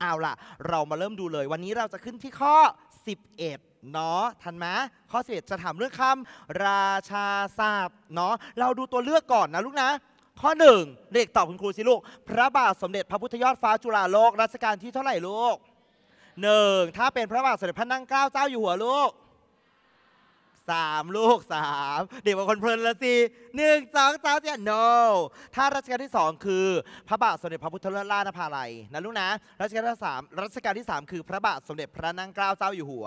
เอาล่ะ เรามาเริ่มดูเลย วันนี้เราจะขึ้นที่ข้อ 11เนาะ ทันไหม ข้อ 11 จะถามเรื่องคำราชาศาสตร์เนาะ เราดูตัวเลือกก่อนนะลูกนะ ข้อ 1 เด็กตอบคุณครูสิ ลูก พระบาทสมเด็จพระพุทธยอด ฟ้าจุฬาโลก รัชกาลที่เท่าไหร่ลูกหนึ่งถ้าเป็นพระบาทสมเด็จ พระนั่งเกล้าเจ้าอยู่หัวลูกสามลูกสามเดยวบางคนเพลินละสิหนึ่งสองสามสี่ no ถ้ารัชกาลที่สองคือ พระบาทสมเด็จพระพุทธเลิศล่านภาลัยนะลูกนะรัชกาลที่สามรัชกาลที่สามคือพระบาทสมเด็จพระนั่งเกล้าเจ้าอยู่หัว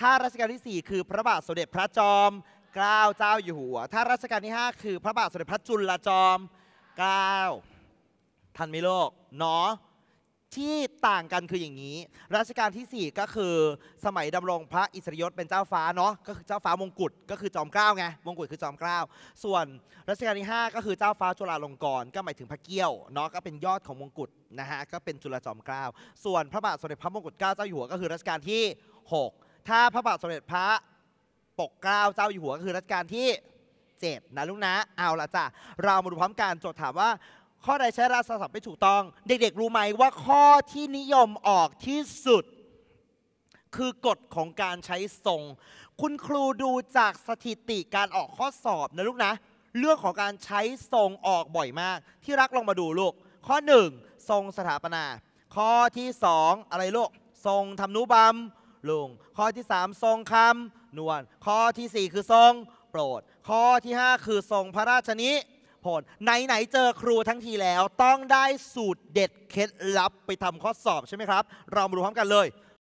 ถ้ารัชกาลที่สี่คือพระบาทสมเด็จพระจอมเกล้าเจ้าอยู่หัวถ้ารัชกาลที่ห้าคือพระบาทสมเด็จพระจุลจอมเกล้าทันไหมโลกเนาะที่ต่างกันคืออย่างนี้รัชกาลที่ 4 ก็คือสมัยดำรงพระอิสริยศเป็นเจ้าฟ้าเนาะก็คือเจ้าฟ้ามงกุฎก็คือจอมเกล้าไงมงกุฎคือจอมเกล้าส่วนรัชกาลที่ 5 ก็คือเจ้าฟ้าจุฬาลงกรณ์ก็หมายถึงพระเกี้ยวเนาะก็เป็นยอดของมงกุฎนะฮะก็เป็นจุฬาจอมเกล้าส่วนพระบาทสมเด็จพระมงกุฎเกล้าเจ้าอยู่หัว ก็คือรัชกาลที่6ถ้าพระบาทสมเด็จพระปกเกล้าเจ้าอยู่หัวก็คือรัชกาลที่7นะลูกนะเอาละจ้ะเรามาดูพร้อมกันโจทย์ถามว่าข้อใดใช้ราชาศัพท์ไม่ถูกต้อง เด็กๆรู้ไหมว่าข้อที่นิยมออกที่สุด คือกฎของการใช้ทรง คุณครูดูจากสถิติการออกข้อสอบนะลูกนะ เรื่องของการใช้ทรงออกบ่อยมาก ที่รักลองมาดูลูก ข้อ1ทรงสถาปนา ข้อที่2อะไรลูก ทรงทำนุบำลุง ข้อที่3ทรงคำ นวลข้อที่4คือทรง โปรด ข้อที่5คือทรงพระราชนิพลไหนๆเจอครูทั้งทีแล้วต้องได้สูตรเด็ดเคล็ดลับไปทำข้อสอบ ใช่ไหมครับ เรามาดูพร้อมกันเลย